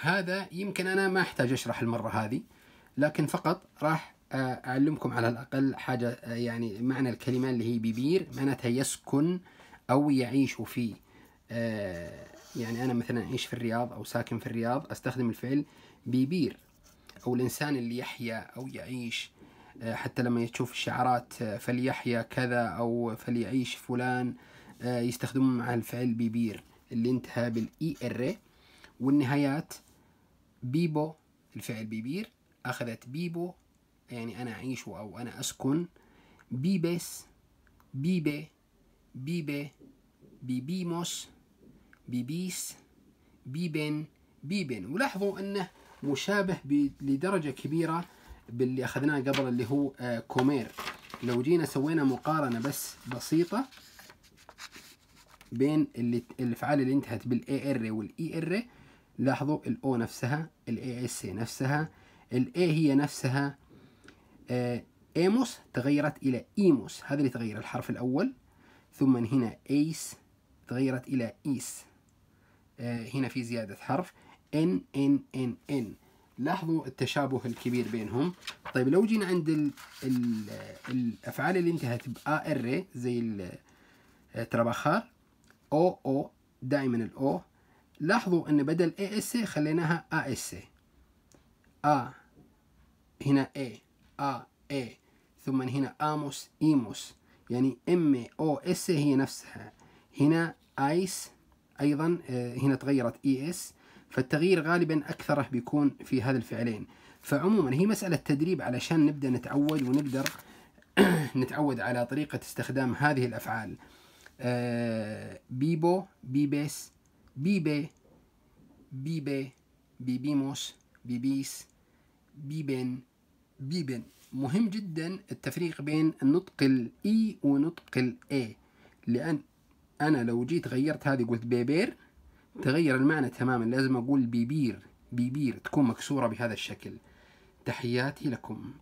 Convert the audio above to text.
هذا يمكن أنا ما أحتاج أشرح المرة هذه لكن فقط راح آه، أعلمكم على الأقل حاجة آه، يعني معنى الكلمة اللي هي بيبير معناتها يسكن أو يعيش في آه، يعني أنا مثلا أعيش في الرياض أو ساكن في الرياض أستخدم الفعل بيبير أو الإنسان اللي يحيا أو يعيش حتى لما تشوف الشعارات فليحيا كذا أو فليعيش فلان يستخدمون مع الفعل بيبير اللي انتهى بالإي إر إيه. والنهايات بيبو الفعل بيبير أخذت بيبو يعني أنا أعيش أو أنا أسكن بيبس بيبي بيبي بيبيموس بيبيس بيبن بيبن ولاحظوا أنه مشابه لدرجة كبيرة باللي أخذناه قبل اللي هو آه، كومير لو جينا سوينا مقارنة بس بسيطة بين الأفعال اللي, اللي انتهت بالاي ار والاي ار لاحظوا الأو نفسها الاي اس نفسها الاي هي نفسها ايموس آه، تغيرت إلى ايموس e هذا اللي تغير الحرف الأول ثم هنا ايس تغيرت إلى e ايس آه، هنا في زيادة حرف ان ان ان ان لاحظوا التشابه الكبير بينهم طيب لو جينا عند الـ الـ الأفعال اللي انتهت ب ار زي التربخار آه، او او دائما الاو لاحظوا ان بدل اي اي خليناها اي ا هنا اي ا اي ثم هنا آموس e إيموس يعني ام او اس هي نفسها هنا آيس أيضا آه، هنا تغيرت إي e إس فالتغيير غالبا أكثره بيكون في هذا الفعلين فعموما هي مسألة تدريب علشان نبدأ نتعود ونقدر نتعود على طريقة استخدام هذه الأفعال بيبو آه، بيبس Vive, vive, vivimos, vivís, viven, viven مهم جدا التفريق بين النطق الاي e ونطق الاي لان انا لو جيت غيرت هذه قلت بيبير تغير المعنى تماما لازم اقول بيبير بيبير تكون مكسوره بهذا الشكل تحياتي لكم